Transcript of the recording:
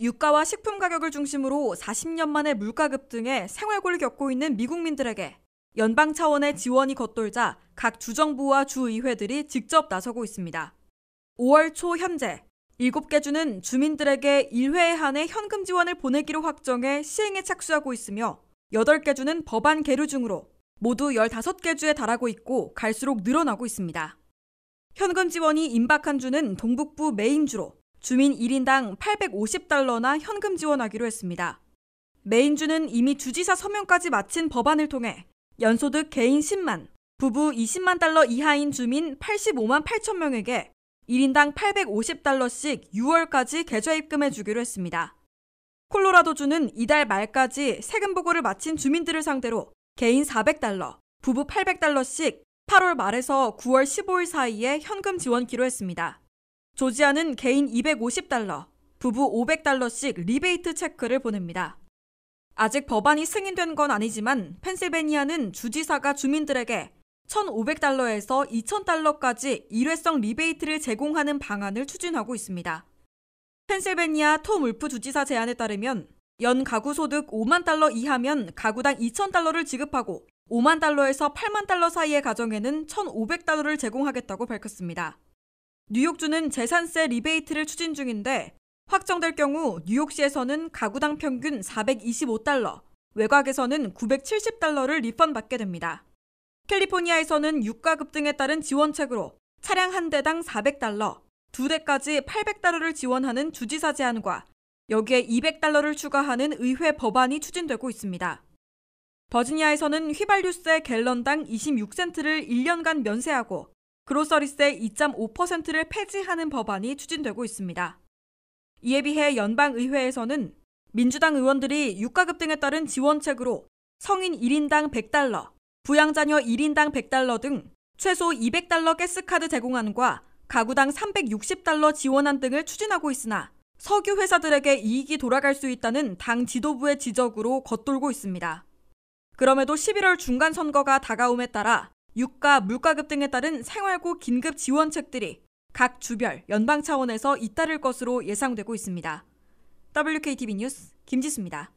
유가와 식품 가격을 중심으로 40년 만에 물가 급등에 생활고를 겪고 있는 미국민들에게 연방 차원의 지원이 겉돌자 각 주정부와 주의회들이 직접 나서고 있습니다. 5월 초 현재 7개 주는 주민들에게 1회에 한해 현금 지원을 보내기로 확정해 시행에 착수하고 있으며 8개 주는 법안 계류 중으로 모두 15개 주에 달하고 있고 갈수록 늘어나고 있습니다. 현금 지원이 임박한 주는 동북부 메인주로 주민 1인당 850달러나 현금 지원하기로 했습니다. 메인주는 이미 주지사 서명까지 마친 법안을 통해 연소득 개인 10만, 부부 20만 달러 이하인 주민 85만 8천 명에게 1인당 850달러씩 6월까지 계좌입금해 주기로 했습니다. 콜로라도주는 이달 말까지 세금 보고를 마친 주민들을 상대로 개인 400달러, 부부 800달러씩 8월 말에서 9월 15일 사이에 현금 지원기로 했습니다. 조지아는 개인 250달러, 부부 500달러씩 리베이트 체크를 보냅니다. 아직 법안이 승인된 건 아니지만 펜실베니아는 주지사가 주민들에게 1,500달러에서 2,000달러까지 일회성 리베이트를 제공하는 방안을 추진하고 있습니다. 펜실베니아 톰 울프 주지사 제안에 따르면 연 가구 소득 5만 달러 이하면 가구당 2,000달러를 지급하고 5만 달러에서 8만 달러 사이의 가정에는 1,500달러를 제공하겠다고 밝혔습니다. 뉴욕주는 재산세 리베이트를 추진 중인데 확정될 경우 뉴욕시에서는 가구당 평균 425달러, 외곽에서는 970달러를 리펀 받게 됩니다. 캘리포니아에서는 유가 급등에 따른 지원책으로 차량 한 대당 400달러, 두 대까지 800달러를 지원하는 주지사 제안과 여기에 200달러를 추가하는 의회 법안이 추진되고 있습니다. 버지니아에서는 휘발유세 갤런당 26센트를 1년간 면세하고 그로서리세 2.5%를 폐지하는 법안이 추진되고 있습니다. 이에 비해 연방의회에서는 민주당 의원들이 유가급 등에 따른 지원책으로 성인 1인당 100달러, 부양자녀 1인당 100달러 등 최소 200달러 가스카드 제공안과 가구당 360달러 지원안 등을 추진하고 있으나 석유 회사들에게 이익이 돌아갈 수 있다는 당 지도부의 지적으로 겉돌고 있습니다. 그럼에도 11월 중간 선거가 다가옴에 따라 유가, 물가급 등에 따른 생활고 긴급 지원책들이 각 주별, 연방 차원에서 잇따를 것으로 예상되고 있습니다. WKTV 뉴스 김지수입니다.